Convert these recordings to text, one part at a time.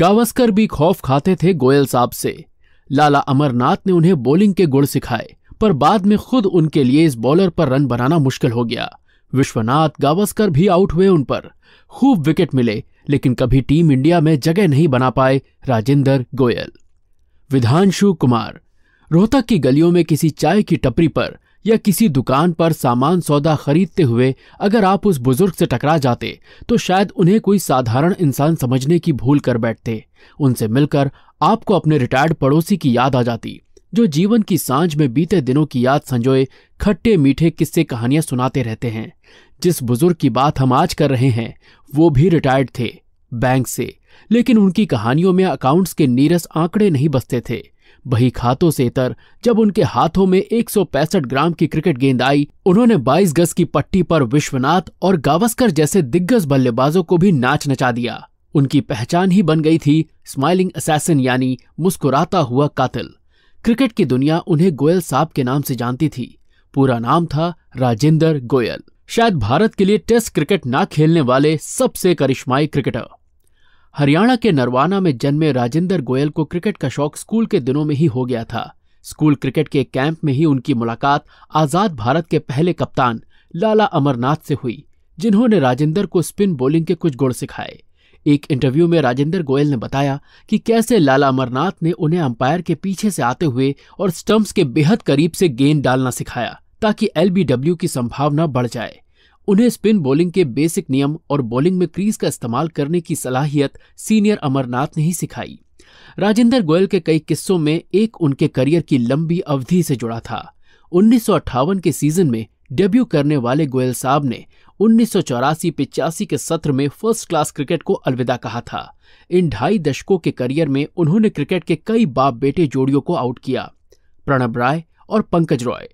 गावस्कर भी खौफ खाते थे गोयल साहब से लाला अमरनाथ ने उन्हें बॉलिंग के गुण सिखाए पर बाद में खुद उनके लिए इस बॉलर पर रन बनाना मुश्किल हो गया विश्वनाथ गावस्कर भी आउट हुए उन पर खूब विकेट मिले लेकिन कभी टीम इंडिया में जगह नहीं बना पाए राजेंद्र गोयल विधांशु कुमार रोहतक की गलियों में किसी चाय की टपरी पर या किसी दुकान पर सामान सौदा खरीदते हुए अगर आप उस बुजुर्ग से टकरा जाते तो शायद उन्हें कोई साधारण इंसान समझने की भूल कर बैठते उनसे मिलकर आपको अपने रिटायर्ड पड़ोसी की याद आ जाती जो जीवन की सांझ में बीते दिनों की याद संजोए खट्टे मीठे किस्से कहानियां सुनाते रहते हैं जिस बुजुर्ग की बात हम आज कर रहे हैं वो भी रिटायर्ड थे बैंक से लेकिन उनकी कहानियों में अकाउंट्स के नीरस आंकड़े नहीं बसते थे बही खातों से तर जब उनके हाथों में एक ग्राम की क्रिकेट गेंद आई उन्होंने 22 गज की पट्टी पर विश्वनाथ और गावस्कर जैसे दिग्गज बल्लेबाजों को भी नाच नचा दिया उनकी पहचान ही बन गई थी स्माइलिंग असैसिन यानी मुस्कुराता हुआ कातिल क्रिकेट की दुनिया उन्हें गोयल साहब के नाम से जानती थी पूरा नाम था राजेंद्र गोयल शायद भारत के लिए टेस्ट क्रिकेट ना खेलने वाले सबसे करिश्माई क्रिकेटर हरियाणा के नरवाना में जन्मे राजेंद्र गोयल को क्रिकेट का शौक स्कूल के दिनों में ही हो गया था स्कूल क्रिकेट के कैंप में ही उनकी मुलाकात आजाद भारत के पहले कप्तान लाला अमरनाथ से हुई जिन्होंने राजेंद्र को स्पिन बॉलिंग के कुछ गुण सिखाए एक इंटरव्यू में राजेंद्र गोयल ने बताया कि कैसे लाला अमरनाथ ने उन्हें अंपायर के पीछे से आते हुए और स्टम्प्स के बेहद करीब से गेंद डालना सिखाया ताकि एलबीडब्ल्यू की संभावना बढ़ जाए उन्हें स्पिन बॉलिंग के बेसिक नियम और बॉलिंग में क्रीज का इस्तेमाल करने की सलाहियत सीनियर अमरनाथ ने ही सिखाई राजेंद्र गोयल के कई किस्सों में एक उनके करियर की लंबी अवधि से जुड़ा था उन्नीस के सीजन में डेब्यू करने वाले गोयल साहब ने उन्नीस सौ के सत्र में फर्स्ट क्लास क्रिकेट को अलविदा कहा था इन ढाई दशकों के करियर में उन्होंने क्रिकेट के कई बाप बेटे जोड़ियों को आउट किया प्रणब राय और पंकज रॉय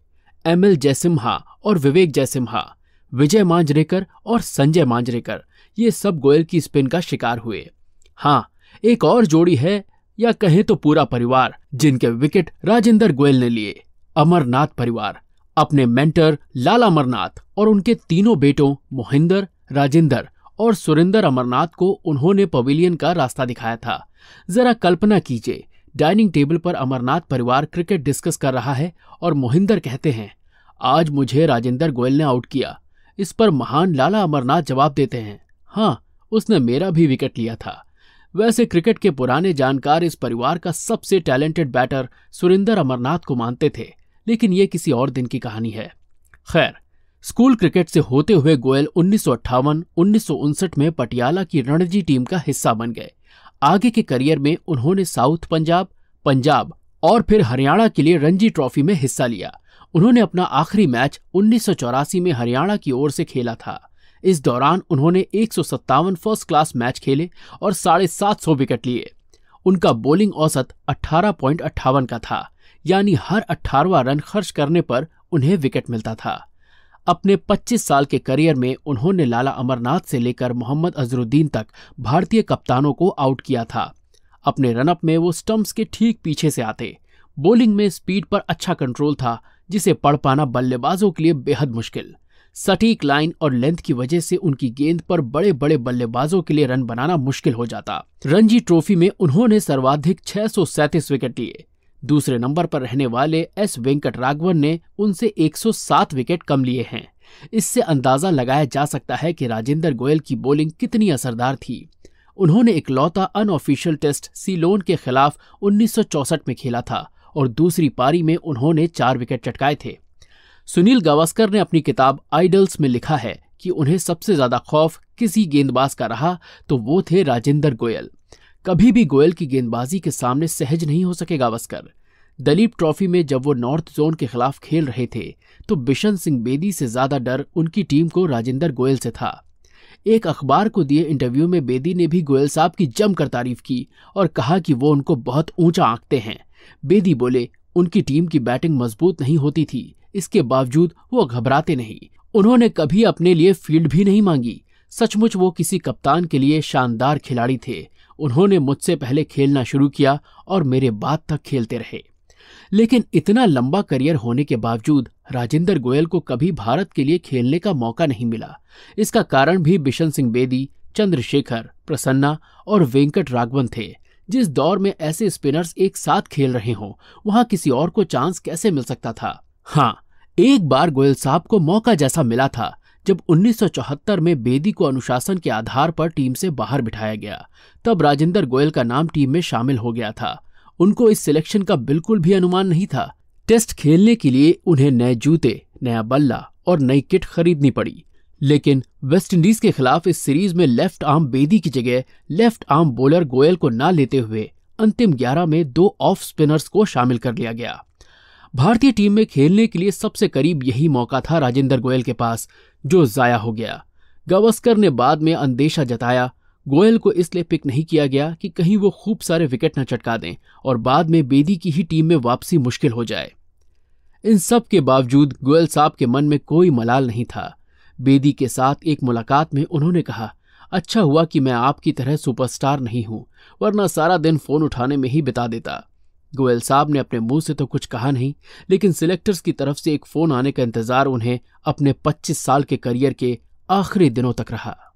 एम एल जयसिम्हा और विवेक जयसिम्हा विजय मांजरेकर और संजय मांजरेकर ये सब गोयल की स्पिन का शिकार हुए हाँ एक और जोड़ी है या कहें तो पूरा परिवार जिनके विकेट राजेंद्र गोयल ने लिए अमरनाथ परिवार अपने मेंटर लाल अमरनाथ और उनके तीनों बेटों मोहिंदर राजेंद्र और सुरेंद्र अमरनाथ को उन्होंने पवेलियन का रास्ता दिखाया था जरा कल्पना कीजिए डाइनिंग टेबल पर अमरनाथ परिवार क्रिकेट डिस्कस कर रहा है और मोहिंदर कहते हैं आज मुझे राजेंद्र गोयल ने आउट किया इस पर महान लाला अमरनाथ जवाब देते हैं हाँ उसने मेरा भी विकेट लिया था वैसे क्रिकेट के पुराने जानकार इस परिवार का सबसे टैलेंटेड बैटर सुरेंद्र अमरनाथ को मानते थे लेकिन ये किसी और दिन की कहानी है खैर स्कूल क्रिकेट से होते हुए गोयल उन्नीस उन्नीस में पटियाला की रणजी टीम का हिस्सा बन गए आगे के करियर में उन्होंने साउथ पंजाब पंजाब और फिर हरियाणा के लिए रणजी ट्रॉफी में हिस्सा लिया उन्होंने अपना आखिरी मैच उन्नीस में हरियाणा की ओर से खेला था इस दौरान उन्होंने एक फर्स्ट क्लास मैच खेले और साढ़े सात सौ विकेट लिए उनका बॉलिंग औसत अट्ठारह पॉइंट अट्ठावन का था यानी हर अट्ठारवा रन खर्च करने पर उन्हें विकेट मिलता था अपने 25 साल के करियर में उन्होंने लाला अमरनाथ से लेकर मोहम्मद अजरुद्दीन तक भारतीय कप्तानों को आउट किया था अपने रनअप में वो स्टम्प्स के ठीक पीछे से आते बॉलिंग में स्पीड पर अच्छा कंट्रोल था जिसे पढ़ पाना बल्लेबाजों के लिए बेहद मुश्किल सटीक लाइन और लेंथ की वजह से उनकी गेंद पर बड़े बड़े बल्लेबाजों के लिए रन बनाना मुश्किल हो जाता रणजी ट्रॉफी में उन्होंने सर्वाधिक छह विकेट लिए दूसरे नंबर पर रहने वाले एस वेंकट राघवन ने उनसे 107 विकेट कम लिए हैं इससे अंदाजा लगाया जा सकता है कि राजेंद्र गोयल की बॉलिंग कितनी असरदार थी उन्होंने इकलौता अनऑफिशियल टेस्ट सीलोन के खिलाफ 1964 में खेला था और दूसरी पारी में उन्होंने चार विकेट चटकाए थे सुनील गावस्कर ने अपनी किताब आइडल्स में लिखा है कि उन्हें सबसे ज्यादा खौफ किसी गेंदबाज का रहा तो वो थे राजेंद्र गोयल कभी भी गोयल की गेंदबाजी के सामने सहज नहीं हो सके गावस्कर दलीप ट्रॉफी में जब वो नॉर्थ जोन के खिलाफ खेल रहे थे तो बिशन सिंह बेदी से ज्यादा डर उनकी टीम को राजेंद्र गोयल से था एक अखबार को दिए इंटरव्यू में बेदी ने भी गोयल साहब की जमकर तारीफ की और कहा कि वो उनको बहुत ऊंचा आंकते हैं बेदी बोले उनकी टीम की बैटिंग मजबूत नहीं होती थी इसके बावजूद वो घबराते नहीं उन्होंने कभी अपने लिए फील्ड भी नहीं मांगी सचमुच वो किसी कप्तान के लिए शानदार खिलाड़ी थे उन्होंने मुझसे पहले खेलना शुरू किया और मेरे बाद तक खेलते रहे लेकिन इतना लंबा करियर होने के बावजूद राजेंद्र गोयल को कभी भारत के लिए खेलने का मौका नहीं मिला इसका कारण भी बिशन सिंह बेदी चंद्रशेखर प्रसन्ना और वेंकट राघवन थे जिस दौर में ऐसे स्पिनर्स एक साथ खेल रहे हों वहां किसी और को चांस कैसे मिल सकता था हाँ एक बार गोयल साहब को मौका जैसा मिला था जब 1974 में बेदी को अनुशासन के आधार पर टीम से बाहर बिठाया गया तब राजेंद्र गोयल का नाम टीम में शामिल हो गया था उनको इस सिलेक्शन का बिल्कुल भी अनुमान नहीं था टेस्ट खेलने के लिए उन्हें नए जूते नया बल्ला और नई किट खरीदनी पड़ी लेकिन वेस्टइंडीज के खिलाफ इस सीरीज में लेफ्ट आर्म बेदी की जगह लेफ्ट आर्म बॉलर गोयल को ना लेते हुए अंतिम 11 में दो ऑफ स्पिनर्स को शामिल कर लिया गया भारतीय टीम में खेलने के लिए सबसे करीब यही मौका था राजेंद्र गोयल के पास जो जाया हो गया गावस्कर ने बाद में अंदेशा जताया गोयल को इसलिए पिक नहीं किया गया कि कहीं वो खूब सारे विकेट न चटका दें और बाद में बेदी की ही टीम में वापसी मुश्किल हो जाए इन सब के बावजूद गोयल साहब के मन में कोई मलाल नहीं था बेदी के साथ एक मुलाकात में उन्होंने कहा अच्छा हुआ कि मैं आपकी तरह सुपरस्टार नहीं हूं वरना सारा दिन फोन उठाने में ही बिता देता गोयल साहब ने अपने मुंह से तो कुछ कहा नहीं लेकिन सिलेक्टर्स की तरफ से एक फोन आने का इंतजार उन्हें अपने 25 साल के करियर के आखिरी दिनों तक रहा